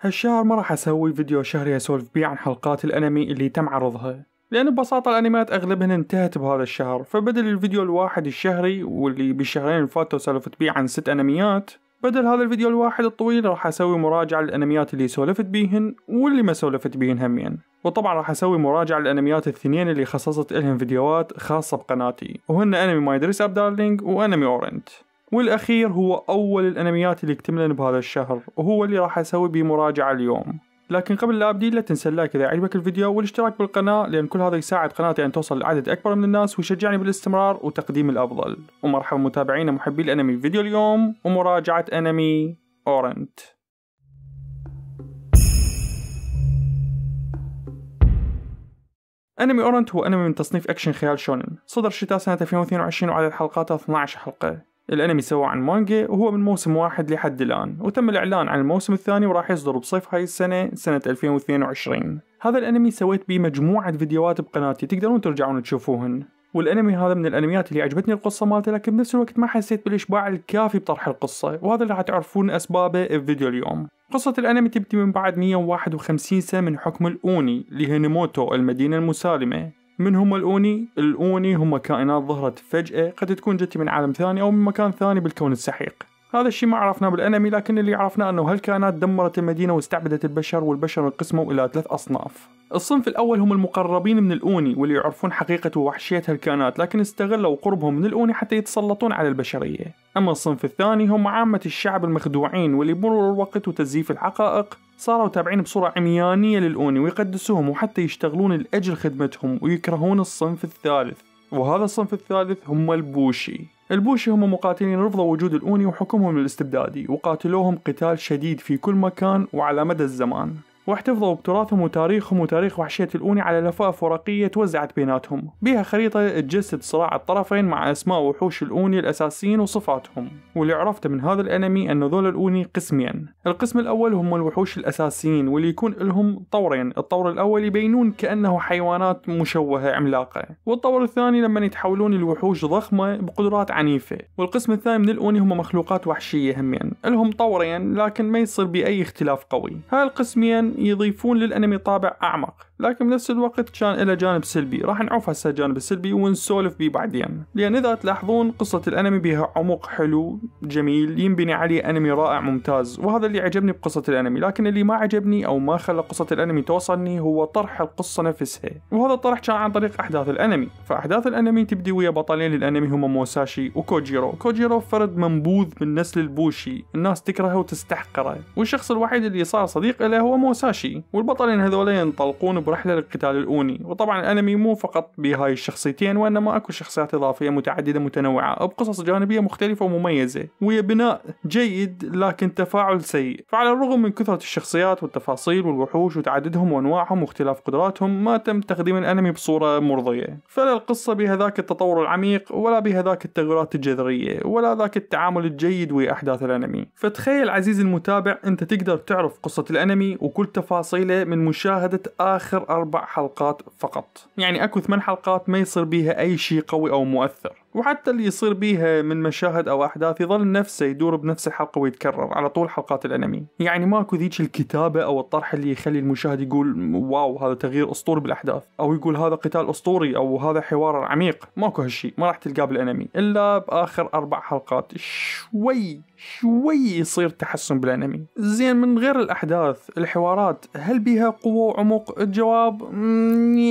هالشهر ما راح اسوي فيديو شهري اسولف بيه عن حلقات الانمي اللي تم عرضها لان ببساطة الانميات اغلبهن انتهت بهذا الشهر فبدل الفيديو الواحد الشهري واللي بالشهرين اللي فاتوا سولفت بيه عن ست انميات بدل هذا الفيديو الواحد الطويل راح اسوي مراجعة للانميات اللي سولفت بيهن واللي ما سولفت بيهن همين وطبعا راح اسوي مراجعة للانميات الثنين اللي خصصت لهم فيديوهات خاصة بقناتي وهن انمي ماي دريس اب دارلينج وانمي اورنت والأخير هو أول الأنميات اللي اكتملن بهذا الشهر وهو اللي راح أسوي به مراجعة اليوم لكن قبل لا أبدي لا تنسى اللايك إذا عجبك الفيديو والاشتراك بالقناة لأن كل هذا يساعد قناتي أن توصل لعدد أكبر من الناس ويشجعني بالاستمرار وتقديم الأفضل ومرحبا متابعينا محبي الأنمي فيديو اليوم ومراجعة أنمي أورنت أنمي أورنت هو أنمي من تصنيف أكشن خيال شونن صدر شتاء سنة 2022 وعدد حلقاته 12 حلقة الانمي سوى عن مانجا وهو من موسم واحد لحد الان وتم الاعلان عن الموسم الثاني وراح يصدر بصيف هاي السنه سنه 2022 هذا الانمي سويت به مجموعه فيديوهات بقناتي تقدرون ترجعون تشوفوهن والانمي هذا من الانميات اللي عجبتني القصه مالته لكن بنفس الوقت ما حسيت بالاشباع الكافي بطرح القصه وهذا اللي راح تعرفون اسبابه فيديو اليوم قصة الأنمي تبدي من بعد 151 سنة من حكم الأوني لهينيموتو المدينة المسالمة من هم الأوني؟ الأوني هم كائنات ظهرت فجأة قد تكون جت من عالم ثاني أو من مكان ثاني بالكون السحيق هذا الشيء ما عرفناه بالانمي لكن اللي عرفناه انه هالكائنات دمرت المدينه واستعبدت البشر والبشر انقسموا الى ثلاث اصناف. الصنف الاول هم المقربين من الاوني واللي يعرفون حقيقه ووحشيه هالكائنات لكن استغلوا قربهم من الاوني حتى يتسلطون على البشريه. اما الصنف الثاني هم عامه الشعب المخدوعين واللي بمرور الوقت وتزييف الحقائق صاروا تابعين بصورة عميانية للأوني ويقدسوهم وحتى يشتغلون لأجل خدمتهم ويكرهون الصنف الثالث وهذا الصنف الثالث هم البوشي البوشي هم مقاتلين رفضوا وجود الأوني وحكمهم الاستبدادي وقاتلوهم قتال شديد في كل مكان وعلى مدى الزمان واحتفظوا بتراثهم وتاريخهم وتاريخ وحشية الأوني على لفائف ورقية توزعت بيناتهم بها خريطة تجسد صراع الطرفين مع أسماء وحوش الأوني الأساسيين وصفاتهم واللي عرفته من هذا الأنمي أن ذول الأوني قسمين القسم الأول هم الوحوش الأساسيين واللي يكون لهم طورين الطور الأول يبينون كأنه حيوانات مشوهة عملاقة والطور الثاني لما يتحولون لوحوش ضخمة بقدرات عنيفة والقسم الثاني من الأوني هم مخلوقات وحشية همين لهم طورين لكن ما يصير بأي اختلاف قوي هاي القسمين يضيفون للأنمي طابع أعمق لكن بنفس الوقت كان إلى جانب سلبي راح نعوف هسه الجانب السلبي ونسولف بيه بعدين لأن إذا تلاحظون قصة الأنمي بها عمق حلو جميل ينبني عليه أنمي رائع ممتاز وهذا اللي عجبني بقصة الأنمي لكن اللي ما عجبني أو ما خلى قصة الأنمي توصلني هو طرح القصة نفسها وهذا الطرح كان عن طريق أحداث الأنمي فأحداث الأنمي تبدي ويا بطلين الأنمي هما موساشي وكوجيرو كوجيرو فرد منبوذ من نسل البوشي الناس تكرهه وتستحقره والشخص الوحيد اللي صار صديق له هو موساشي والبطلين هذول ينطلقون تجرب رحلة القتال الأوني وطبعا الأنمي مو فقط بهاي الشخصيتين وإنما أكو شخصيات إضافية متعددة متنوعة بقصص جانبية مختلفة ومميزة ويا بناء جيد لكن تفاعل سيء فعلى الرغم من كثرة الشخصيات والتفاصيل والوحوش وتعددهم وأنواعهم واختلاف قدراتهم ما تم تقديم الأنمي بصورة مرضية فلا القصة بهذاك التطور العميق ولا بهذاك التغيرات الجذرية ولا ذاك التعامل الجيد ويا أحداث الأنمي فتخيل عزيزي المتابع أنت تقدر تعرف قصة الأنمي وكل تفاصيله من مشاهدة آخر اخر أربع حلقات فقط يعني أكو ثمان حلقات ما يصير بيها أي شيء قوي أو مؤثر وحتى اللي يصير بيها من مشاهد او احداث يظل نفسه يدور بنفس الحلقه ويتكرر على طول حلقات الانمي، يعني ماكو ذيك الكتابه او الطرح اللي يخلي المشاهد يقول واو هذا تغيير اسطوري بالاحداث، او يقول هذا قتال اسطوري او هذا حوار عميق، ماكو هالشيء، ما راح تلقاه بالانمي، الا باخر اربع حلقات شوي شوي يصير تحسن بالانمي، زين من غير الاحداث، الحوارات هل بيها قوه وعمق؟ الجواب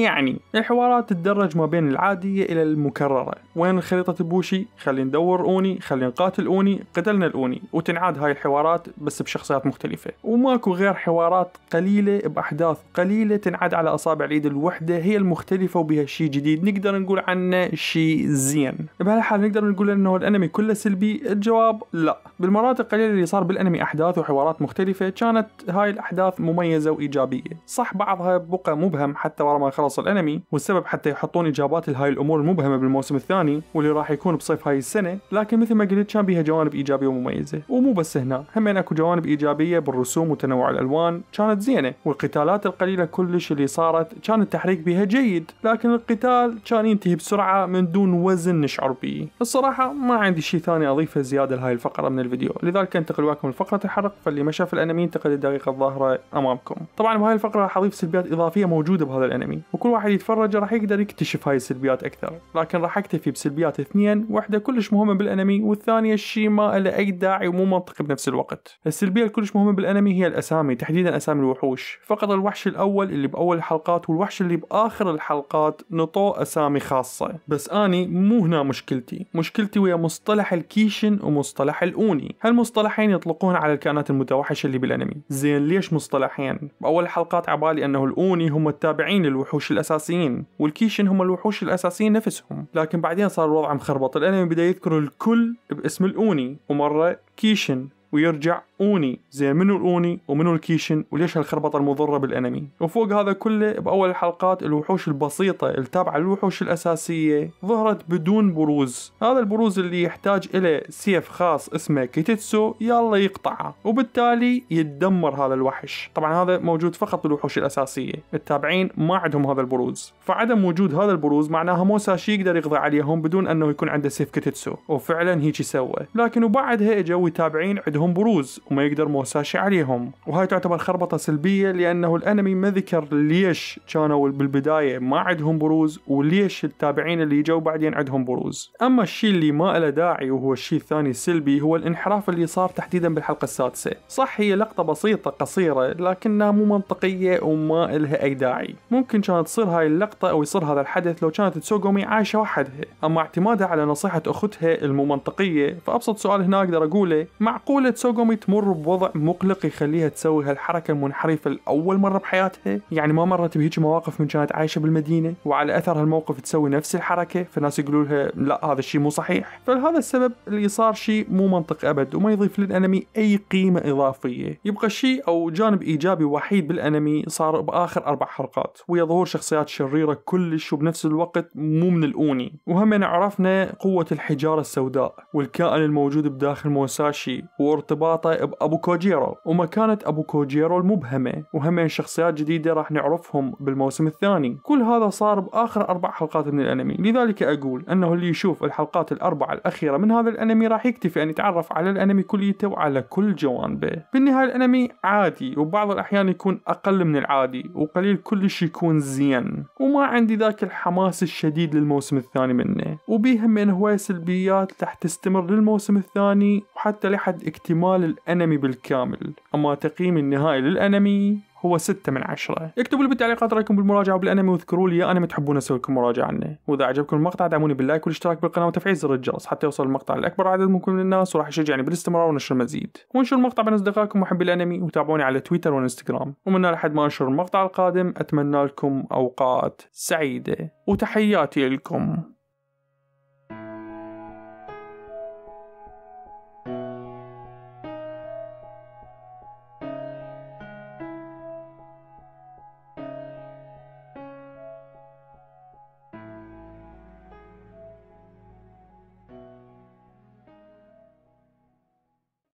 يعني الحوارات تتدرج ما بين العاديه الى المكرره، وين خريطة بوشي خلي ندور أوني خلي نقاتل أوني قتلنا الأوني وتنعاد هاي الحوارات بس بشخصيات مختلفة وماكو غير حوارات قليلة بأحداث قليلة تنعاد على أصابع اليد الوحدة هي المختلفة وبها شيء جديد نقدر نقول عنه شيء زين بهالحال نقدر نقول انه الانمي كله سلبي الجواب لا بالمرات القليلة اللي صار بالانمي احداث وحوارات مختلفة كانت هاي الاحداث مميزة وايجابية صح بعضها بقى مبهم حتى ورا ما خلص الانمي والسبب حتى يحطون اجابات لهاي الامور المبهمة بالموسم الثاني واللي راح يكون بصيف هاي السنه لكن مثل ما قلت كان بيها جوانب ايجابيه ومميزه ومو بس هنا هم اكو جوانب ايجابيه بالرسوم وتنوع الالوان كانت زينه والقتالات القليله كلش اللي صارت كان التحريك بها جيد لكن القتال كان ينتهي بسرعه من دون وزن نشعر به الصراحه ما عندي شيء ثاني اضيفه زياده لهاي الفقره من الفيديو لذلك انتقل وياكم لفقره الحرق فاللي ما شاف الانمي ينتقل للدقيقه الظاهره امامكم طبعا بهاي الفقره راح اضيف سلبيات اضافيه موجوده بهذا الانمي وكل واحد يتفرج راح يقدر يكتشف هاي السلبيات اكثر لكن راح اكتفي بسلبيات الشخصيات اثنين واحدة كلش مهمة بالأنمي والثانية الشيء ما له أي داعي ومو منطقي بنفس الوقت السلبية الكلش مهمة بالأنمي هي الأسامي تحديدا أسامي الوحوش فقط الوحش الأول اللي بأول الحلقات والوحش اللي بآخر الحلقات نطوه أسامي خاصة بس أني مو هنا مشكلتي مشكلتي ويا مصطلح الكيشن ومصطلح الأوني هالمصطلحين يطلقون على الكائنات المتوحشة اللي بالأنمي زين ليش مصطلحين بأول الحلقات عبالي أنه الأوني هم التابعين للوحوش الأساسيين والكيشن هم الوحوش الأساسيين نفسهم لكن بعدين صار الوضع مخربط الانمي بدا يذكر الكل باسم الاوني ومره كيشن ويرجع اوني زي منو الاوني ومنو الكيشن وليش هالخربطه المضره بالانمي وفوق هذا كله باول الحلقات الوحوش البسيطه التابعه للوحوش الاساسيه ظهرت بدون بروز هذا البروز اللي يحتاج الى سيف خاص اسمه كيتيتسو يلا يقطعه وبالتالي يدمر هذا الوحش طبعا هذا موجود فقط بالوحوش الاساسيه التابعين ما عندهم هذا البروز فعدم وجود هذا البروز معناها موساشي يقدر يقضي عليهم بدون انه يكون عنده سيف كيتيتسو وفعلا هيك سوى لكن وبعدها اجوا تابعين عندهم بروز وما يقدر موساشي عليهم وهاي تعتبر خربطة سلبية لأنه الأنمي ما ذكر ليش كانوا بالبداية ما عندهم بروز وليش التابعين اللي جو بعدين عندهم بروز أما الشيء اللي ما له داعي وهو الشيء الثاني السلبي هو الانحراف اللي صار تحديدا بالحلقة السادسة صح هي لقطة بسيطة قصيرة لكنها مو منطقية وما لها أي داعي ممكن كانت تصير هاي اللقطة أو يصير هذا الحدث لو كانت تسوغومي عايشة وحدها أما اعتمادها على نصيحة أختها المو منطقية فأبسط سؤال هنا أقدر أقوله معقولة تسوغومي تموت تمر بوضع مقلق يخليها تسوي هالحركة المنحرفة لأول مرة بحياتها يعني ما مرت بهيج مواقف من كانت عايشة بالمدينة وعلى أثر هالموقف تسوي نفس الحركة فالناس يقولوا لها لا هذا الشيء مو صحيح فلهذا السبب اللي صار شيء مو منطق أبد وما يضيف للأنمي أي قيمة إضافية يبقى شيء أو جانب إيجابي وحيد بالأنمي صار بآخر أربع حلقات ويا ظهور شخصيات شريرة كلش وبنفس الوقت مو من الأوني وهم يعني عرفنا قوة الحجارة السوداء والكائن الموجود بداخل موساشي وارتباطه بأبو كوجيرو ومكانة أبو كوجيرو المبهمة وهمين شخصيات جديدة راح نعرفهم بالموسم الثاني كل هذا صار بآخر أربع حلقات من الأنمي لذلك أقول أنه اللي يشوف الحلقات الأربع الأخيرة من هذا الأنمي راح يكتفي أن يتعرف على الأنمي كليته وعلى كل جوانبه بالنهاية الأنمي عادي وبعض الأحيان يكون أقل من العادي وقليل كلش يكون زين وما عندي ذاك الحماس الشديد للموسم الثاني منه وبيهم من هواي سلبيات راح تستمر للموسم الثاني وحتى لحد اكتمال الأنمي الأنمي بالكامل أما تقييم النهائي للأنمي هو 6 من 10 اكتبوا لي بالتعليقات رايكم بالمراجعه وبالانمي واذكروا لي يا انمي تحبون اسوي لكم مراجعه عنه واذا عجبكم المقطع دعموني باللايك والاشتراك بالقناه وتفعيل زر الجرس حتى يوصل المقطع لاكبر عدد ممكن من الناس وراح يشجعني بالاستمرار ونشر المزيد وانشروا المقطع بين اصدقائكم محبي الانمي وتابعوني على تويتر وانستغرام ومن لحد ما انشر المقطع القادم اتمنى لكم اوقات سعيده وتحياتي لكم